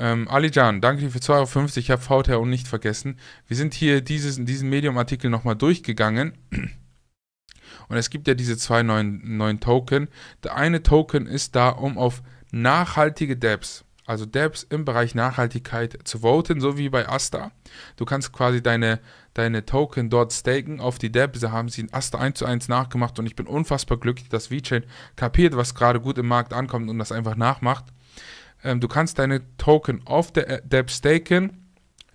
Ähm, Alijan, danke dir für 2,50 Euro. Ich habe VTO nicht vergessen. Wir sind hier dieses, diesen Medium-Artikel nochmal durchgegangen. Und es gibt ja diese zwei neuen, neuen Token. Der eine Token ist da, um auf nachhaltige Dapps, also Dapps im Bereich Nachhaltigkeit zu voten, so wie bei Asta. Du kannst quasi deine, deine Token dort staken auf die Dapps. Da haben sie in Asta 1 zu 1 nachgemacht und ich bin unfassbar glücklich, dass VeChain kapiert, was gerade gut im Markt ankommt und das einfach nachmacht. Ähm, du kannst deine Token auf der App staken.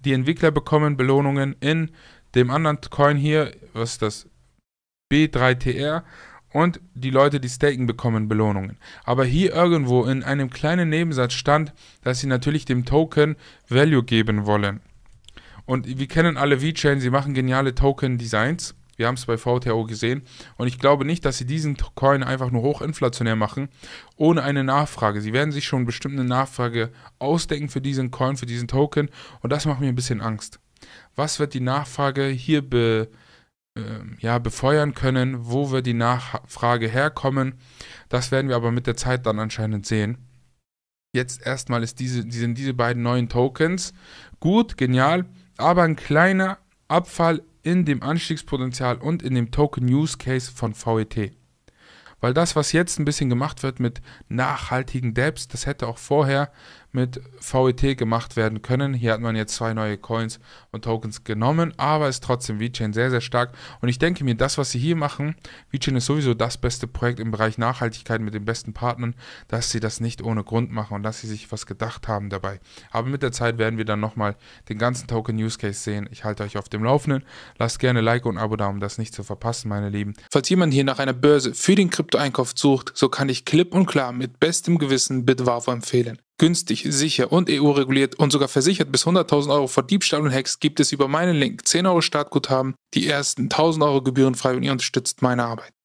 Die Entwickler bekommen Belohnungen in dem anderen Coin hier, was ist das? B3TR. Und die Leute, die staken, bekommen Belohnungen. Aber hier irgendwo in einem kleinen Nebensatz stand, dass sie natürlich dem Token Value geben wollen. Und wir kennen alle VeChain, sie machen geniale Token-Designs. Wir haben es bei VTO gesehen. Und ich glaube nicht, dass sie diesen Coin einfach nur hochinflationär machen, ohne eine Nachfrage. Sie werden sich schon bestimmt eine Nachfrage ausdenken für diesen Coin, für diesen Token. Und das macht mir ein bisschen Angst. Was wird die Nachfrage hier be, äh, ja, befeuern können? Wo wird die Nachfrage herkommen? Das werden wir aber mit der Zeit dann anscheinend sehen. Jetzt erstmal ist diese, sind diese beiden neuen Tokens gut, genial, aber ein kleiner Abfall in dem Anstiegspotenzial und in dem Token Use Case von VET. Weil das, was jetzt ein bisschen gemacht wird mit nachhaltigen Dapps, das hätte auch vorher mit VET gemacht werden können. Hier hat man jetzt zwei neue Coins und Tokens genommen, aber ist trotzdem VeChain sehr, sehr stark. Und ich denke mir, das, was sie hier machen, VeChain ist sowieso das beste Projekt im Bereich Nachhaltigkeit mit den besten Partnern, dass sie das nicht ohne Grund machen und dass sie sich was gedacht haben dabei. Aber mit der Zeit werden wir dann nochmal den ganzen Token Use Case sehen. Ich halte euch auf dem Laufenden. Lasst gerne Like und Abo da, um das nicht zu verpassen, meine Lieben. Falls jemand hier nach einer Börse für den Kryptoeinkauf sucht, so kann ich klipp und klar mit bestem Gewissen Bitwavo empfehlen. Günstig, sicher und EU-reguliert und sogar versichert bis 100.000 Euro vor Diebstahl und Hacks gibt es über meinen Link 10 Euro Startguthaben, die ersten 1.000 Euro gebührenfrei und ihr unterstützt meine Arbeit.